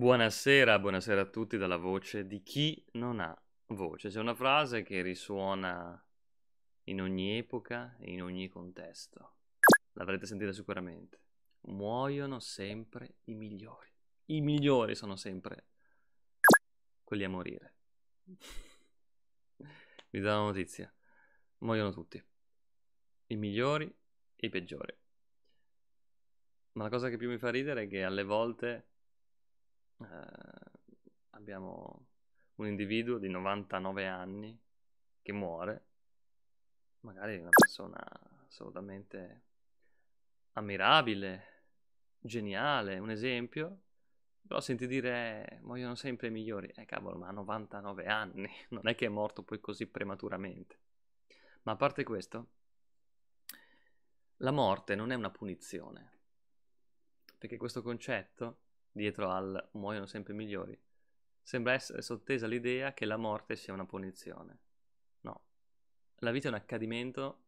Buonasera, buonasera a tutti dalla voce di chi non ha voce. C'è una frase che risuona in ogni epoca e in ogni contesto. L'avrete sentita sicuramente. Muoiono sempre i migliori. I migliori sono sempre quelli a morire. Vi do una notizia. Muoiono tutti. I migliori e i peggiori. Ma la cosa che più mi fa ridere è che alle volte eh, abbiamo un individuo di 99 anni che muore, magari una persona assolutamente ammirabile, geniale, un esempio, però senti dire muoiono sempre i migliori, eh cavolo, ma ha 99 anni, non è che è morto poi così prematuramente. Ma a parte questo, la morte non è una punizione, perché questo concetto dietro al muoiono sempre migliori, sembra essere sottesa l'idea che la morte sia una punizione. No, la vita è un accadimento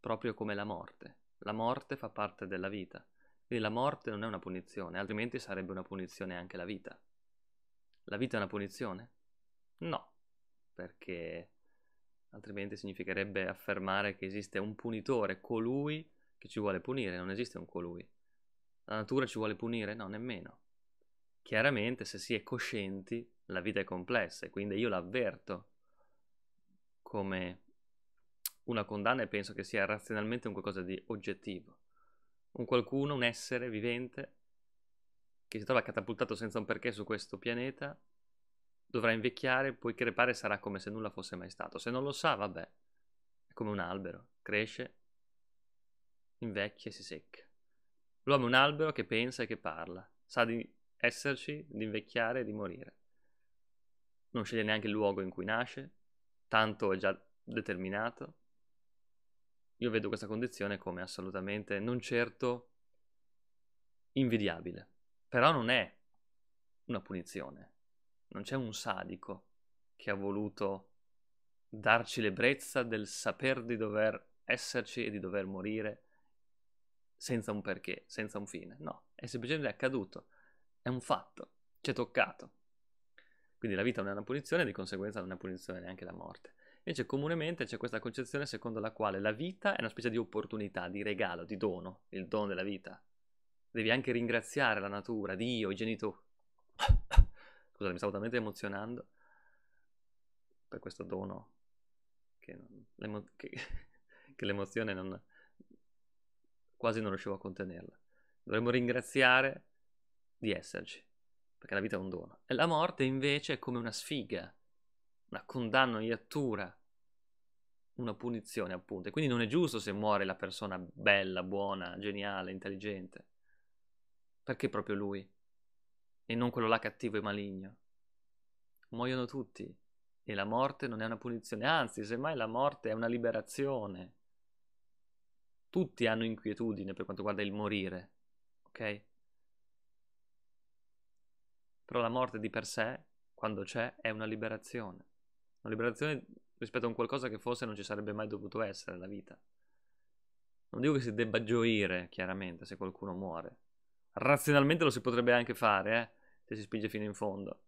proprio come la morte. La morte fa parte della vita, quindi la morte non è una punizione, altrimenti sarebbe una punizione anche la vita. La vita è una punizione? No, perché altrimenti significherebbe affermare che esiste un punitore, colui che ci vuole punire, non esiste un colui. La natura ci vuole punire? No, nemmeno. Chiaramente, se si è coscienti, la vita è complessa e quindi io l'avverto come una condanna e penso che sia razionalmente un qualcosa di oggettivo. Un qualcuno, un essere vivente che si trova catapultato senza un perché su questo pianeta dovrà invecchiare, poi crepare sarà come se nulla fosse mai stato. Se non lo sa, vabbè, è come un albero, cresce, invecchia e si secca. L'uomo è un albero che pensa e che parla, sa di esserci, di invecchiare e di morire. Non sceglie neanche il luogo in cui nasce, tanto è già determinato. Io vedo questa condizione come assolutamente non certo invidiabile, però non è una punizione, non c'è un sadico che ha voluto darci l'ebbrezza del saper di dover esserci e di dover morire senza un perché, senza un fine. No, è semplicemente accaduto, è un fatto, ci è toccato. Quindi la vita non è una punizione, di conseguenza non è una punizione neanche la morte. Invece comunemente c'è questa concezione secondo la quale la vita è una specie di opportunità, di regalo, di dono, il dono della vita. Devi anche ringraziare la natura, Dio, i genitori. Scusate, mi stavo talmente emozionando per questo dono che, non, che, che l'emozione non, quasi non riuscivo a contenerla. Dovremmo ringraziare di esserci, perché la vita è un dono. E la morte invece è come una sfiga, una condanna, una iattura, una punizione appunto. E quindi non è giusto se muore la persona bella, buona, geniale, intelligente. Perché proprio lui? E non quello là cattivo e maligno. Muoiono tutti e la morte non è una punizione, anzi, semmai la morte è una liberazione. Tutti hanno inquietudine per quanto riguarda il morire, ok? Però la morte di per sé, quando c'è, è una liberazione. Una liberazione rispetto a un qualcosa che forse non ci sarebbe mai dovuto essere, la vita. Non dico che si debba gioire, chiaramente, se qualcuno muore. Razionalmente lo si potrebbe anche fare, eh? Se si spinge fino in fondo.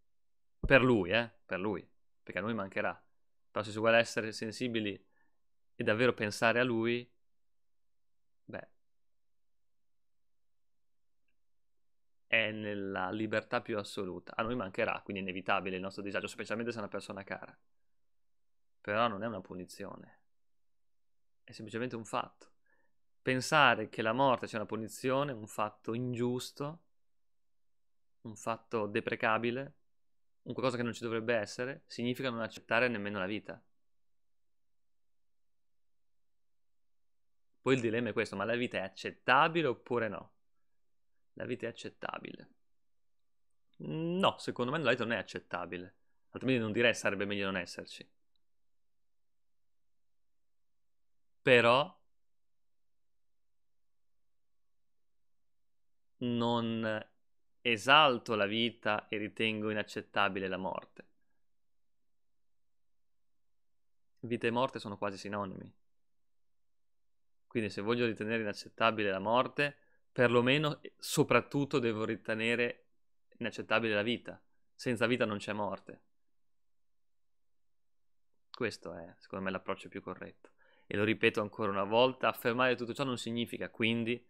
Per lui, eh? Per lui. Perché a lui mancherà. Però se si vuole essere sensibili e davvero pensare a lui, Beh, è nella libertà più assoluta. A noi mancherà, quindi è inevitabile il nostro disagio, specialmente se è una persona cara. Però non è una punizione, è semplicemente un fatto. Pensare che la morte sia una punizione, un fatto ingiusto, un fatto deprecabile, un qualcosa che non ci dovrebbe essere, significa non accettare nemmeno la vita. Poi il dilemma è questo, ma la vita è accettabile oppure no? La vita è accettabile. No, secondo me la vita non è accettabile. Altrimenti non direi sarebbe meglio non esserci. Però non esalto la vita e ritengo inaccettabile la morte. Vita e morte sono quasi sinonimi. Quindi se voglio ritenere inaccettabile la morte, perlomeno, soprattutto devo ritenere inaccettabile la vita. Senza vita non c'è morte. Questo è, secondo me, l'approccio più corretto. E lo ripeto ancora una volta, affermare tutto ciò non significa quindi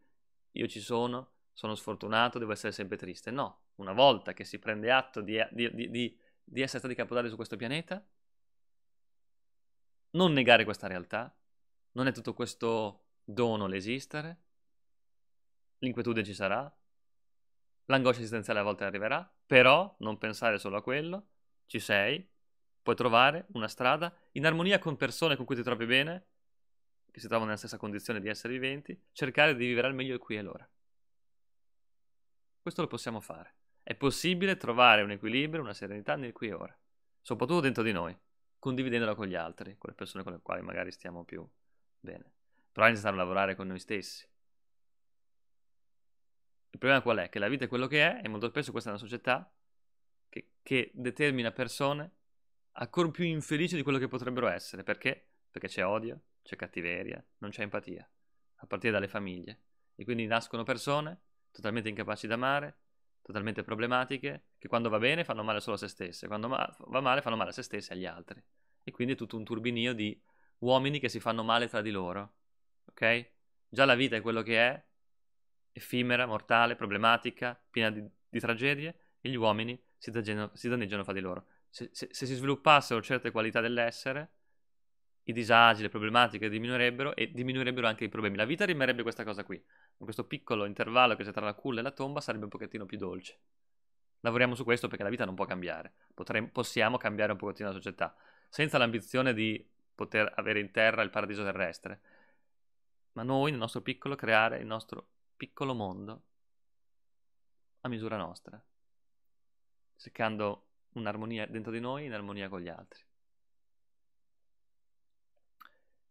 io ci sono, sono sfortunato, devo essere sempre triste. No, una volta che si prende atto di, di, di, di essere stati capodali su questo pianeta, non negare questa realtà, non è tutto questo dono l'esistere, l'inquietudine ci sarà, l'angoscia esistenziale a volte arriverà, però non pensare solo a quello, ci sei, puoi trovare una strada in armonia con persone con cui ti trovi bene, che si trovano nella stessa condizione di essere viventi, cercare di vivere al meglio il qui e l'ora. Questo lo possiamo fare. È possibile trovare un equilibrio, una serenità nel qui e ora, soprattutto dentro di noi, condividendola con gli altri, con le persone con le quali magari stiamo più bene però è a lavorare con noi stessi. Il problema qual è? Che la vita è quello che è e molto spesso questa è una società che, che determina persone ancora più infelici di quello che potrebbero essere. Perché? Perché c'è odio, c'è cattiveria, non c'è empatia, a partire dalle famiglie. E quindi nascono persone totalmente incapaci d'amare, totalmente problematiche, che quando va bene fanno male solo a se stesse, quando ma- va male fanno male a se stesse e agli altri. E quindi è tutto un turbinio di uomini che si fanno male tra di loro ok? Già la vita è quello che è, effimera, mortale, problematica, piena di, di tragedie, e gli uomini si danneggiano, si danneggiano fra di loro. Se, se, se, si sviluppassero certe qualità dell'essere, i disagi, le problematiche diminuirebbero e diminuirebbero anche i problemi. La vita rimarrebbe questa cosa qui. Questo piccolo intervallo che c'è tra la culla e la tomba sarebbe un pochettino più dolce. Lavoriamo su questo perché la vita non può cambiare. Potremmo, possiamo cambiare un pochettino la società, senza l'ambizione di poter avere in terra il paradiso terrestre ma noi nel nostro piccolo creare il nostro piccolo mondo a misura nostra, cercando un'armonia dentro di noi in armonia con gli altri.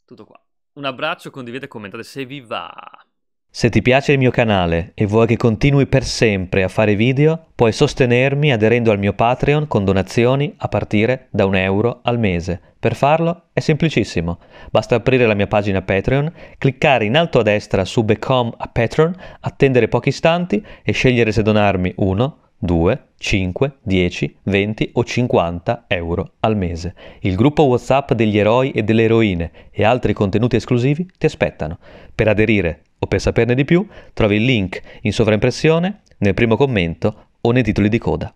Tutto qua. Un abbraccio, condividete e commentate se vi va. Se ti piace il mio canale e vuoi che continui per sempre a fare video, puoi sostenermi aderendo al mio Patreon con donazioni a partire da un euro al mese. Per farlo è semplicissimo. Basta aprire la mia pagina Patreon, cliccare in alto a destra su Become a Patreon, attendere pochi istanti e scegliere se donarmi 1, 2, 5, 10, 20 o 50 euro al mese. Il gruppo WhatsApp degli eroi e delle eroine e altri contenuti esclusivi ti aspettano. Per aderire o per saperne di più, trovi il link in sovraimpressione, nel primo commento o nei titoli di coda.